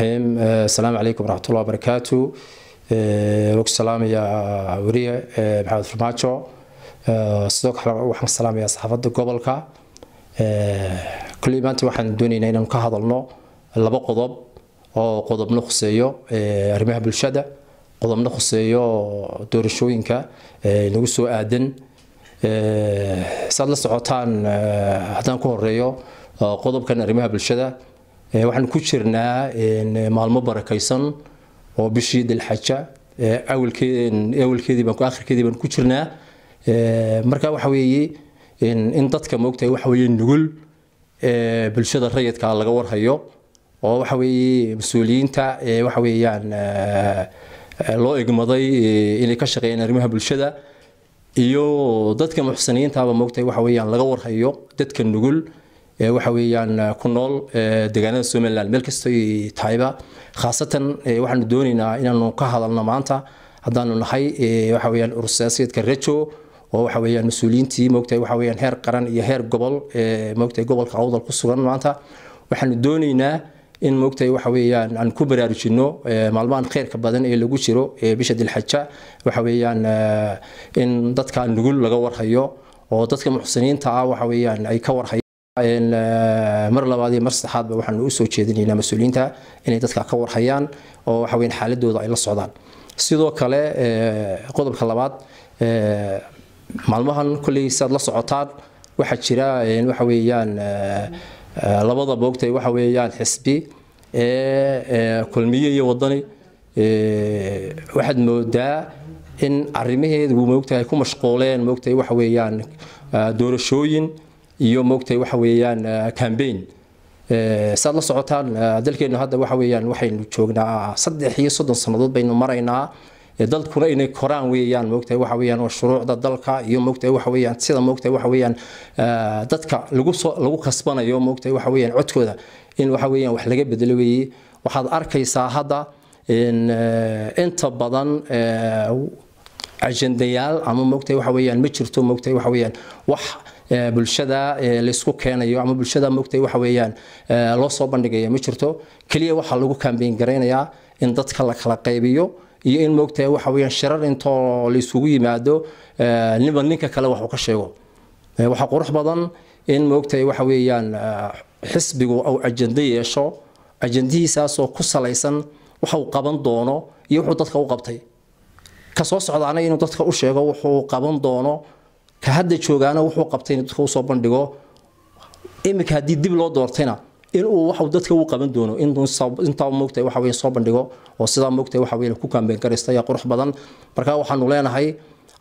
raxiim eh, asalaamu calaykum waraxmatullahi wabarakaatu eh, waku salaamayaa weriye eh, maxamed farmaajo sidoo kale waxaan salaamayaa saxaafadda gobolka kulley maanta waxaan doonaynaa inaan ka hadalno laba qodob oo qodobna khuseeyo arrimaha bulshada qodobna khuseeyo doorashooyinka nagu soo aadan saad la socotaan haddaan ku horeeyo qodobkan arrimaha bulshada Eh, waxaan ku jirnaa maalmo barakaysan oo bishii dilxaja eh, awalkeediiba akhirkeediibaan ku jirnaa eh, marka waxa in dadka moogtahay waxa weeye nugul bulshada rayidka ah laga warhayo oo waxa mas-uuliyiinta waxa loo igmaday inay ka shaqeeyaan arrimaha bulshada iyo dadka muxsiniyiintaaba moogtahay waxa laga warhayo dadka nugul waxa weeyaan ku nool deegaanada somaliland meel kastoy tahayba khaasatan waxaanu doonaynaa inaanu ka hadalno maanta haddaanu nahay waxa weyaan rejo oo waxa mas-uuliyiintii moogtahay waxa heer qaran iyo heer gobol moogtahay gobolka awdal ku sugan maanta waxaanu doonaynaa in moogtahay waxa aan ku baraarujino maalmahan kheyrka badan ee lagu jiro bisha dilxaja waxa in dadka nugul laga warhayo oo dadka muxsiniinta ah waxa ay ka warhayo Eh, mar labaad iyo mar saxaadba waxaanu u soo jeedinaynaa mas-uuliyiinta inay dadka ka warhayaan oo waxa xaaladooda ay la socdaan sidoo kale eh, qodobka labaad eh, maalmahan kolley saad la socotaan waxaa jira waxa labada boogtay waxa xisbi ee kulmiye iyo wadani waxaad moodaa in arrimaheedu moogtahay ku mashquuleen moogtahay waxa doorashooyin iyo moogtahay waxa weeyaan eh, cambaign eh, saad la socotaan eh, dalkeenu hadda waxa weeyaan waxaynu joognaa ah, saddex iyo soddon sannadood baynu maraynaa dalkuna inay koraan weeyaan moogtahay waxa weeyaan oo shuruucda dalka iyo moogtahay waxa weeyaan sida moogtahay waxa weeyaan dadka lagu soo lagu kasbanayo moogtahay waxa weeyaan codkooda in waxa weeyaan wax laga bedelo weeye waxaad arkaysaa hadda in inta badan ajendayaal ama moogtahay waxa weeyaan ma jirto moogtahay waxa weeyaan wax bulshada laysku keenayo ama bulshada mogtay waxa loo soo bandhigayo ma jirto keliya waxaa lagu kambeyn garaynayaa in dadka la kala qaybiyo iyo in mogtahay waxa shirar intoo layskugu yimaado ninba ninka kale wax ka sheego waxaa qurux badan in mogtahay waxa xisbigu au ajando yeesho ajandihiisaasoo ku salaysan waxa qaban doono iyo wuxuu dadka u qabtay ka socdaana inuu dadka u sheego wuxuu qaban doono ka hadda joogaana wuxuu qabtay in dadka usoo bandhigo iminka haddii dib loo doortayna inuu wa dadka u qaban doono intaa moogta waa soo bandhigo oo sidaa moogta waa ku kaambeyngaraystayaa qurux badan markaa waxaanu leenahay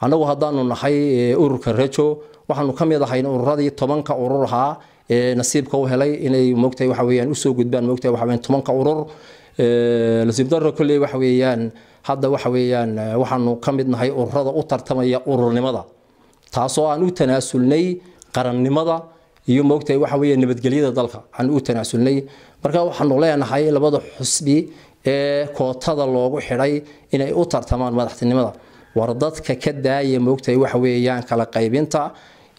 annagu haddaanu nahay eh, ururka rejo waxaanu ka mid ahayn ururadii tobanka urur ahaa ee eh, nasiibka u helay inay moogta waa usoo gudbaan moogta waa tobanka urur eh, nasiibdaro kolley waxa hadda waxa weeyaan waxaanu ka mid nahay ururada u tartamaya ururnimada taasoo aan u tanaasulnay qarannimada iyo moogtahay waxa nabadgelyada dalka aan u tanaasulnay marka waxaanu leenahay labada xusbi ee kootada loogu xidhay inay u tartamaan madaxtinimada war dadka ka daaya moogtahay waxa weeyaan kala qaybinta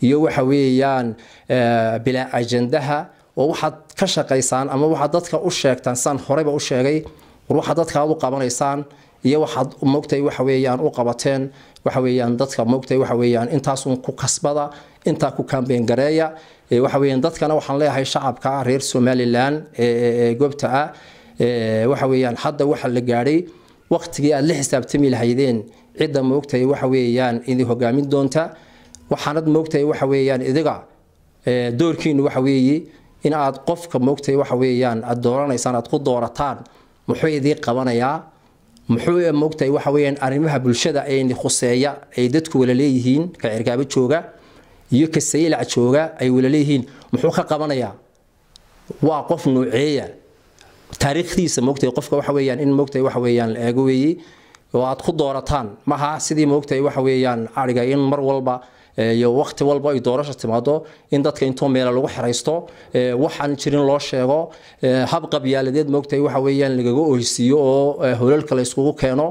iyo waxa weeyaan eh, bilaa ajandaha oo waxaad ka shaqaysaan ama waxaad dadka u sheegtaan saan horeyba u sheegay war waxaad dadkaa u qabanaysaan iyo waxaad mogtahay waxa weeyaan u qabateen waxa weeyaan dadka mogtahay waxa weeyaan intaasun ku kasbada intaa ku kaambeen gareeya waxa weeyaan dadkana waxaan leeyahay shacabka reer somaliland ee goobta ah waxa weeyaan hadda waxa la gaadhay waqtigii aad la xisaabtami lahaydeen cidda mogtahay waxa weeyaan idin hogaamin doonta waxaanad mogtahay waxa weeyaan idiga doorkiinu waxa weeye in aad qofka mogtahay waxa weeyaan aad dooranaysaan aad ku doorataan muxuu idii qabanayaa muxuu mogtahay waxa weyaan arrimaha bulshada ee khuseeya ay dadku wala leeyihiin ka cirkaabo jooga iyo ka saylac jooga ay wala leeyihiin muxuu ka qabanayaa waa qof nuuceeya taariikhdiisa mogtahay qofka waxa weyaan in mogtahay waxa weyaan la eego weeye oo aad ku doorataan maha sidii mogtahay waxa weyaan ariga in mar walba Eh, iyo wakti walba ay doorasha timaado in dadka intoo meela lagu xiraysto eh, waxaan jirin loo sheego eh, habqabyaaladeed moogtahay waxa weeyaan lagaga oysiiyo oo holalka la keeno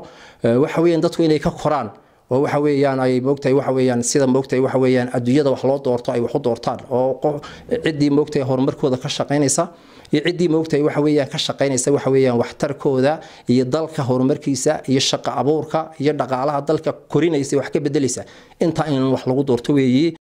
waxa weeyaan dadku inay ka koraan oo waxa weeyaan ay moogtahay waxa weeyaan sida moogtahay waxa weeyaan adduunyada wax loo doorto ay wax u doortaan oo cidii moogtahay horumarkooda ka shaqaynaysa iyo cidii maogtahay waxa weyaan ka shaqaynaysa waxa weyaan waxtarkooda iyo dalka horumarkiisa iyo shaqo abuurka iyo dhaqaalaha dalka korinaysa wax ka bedelaysa intaa in wax lagu doorto weeye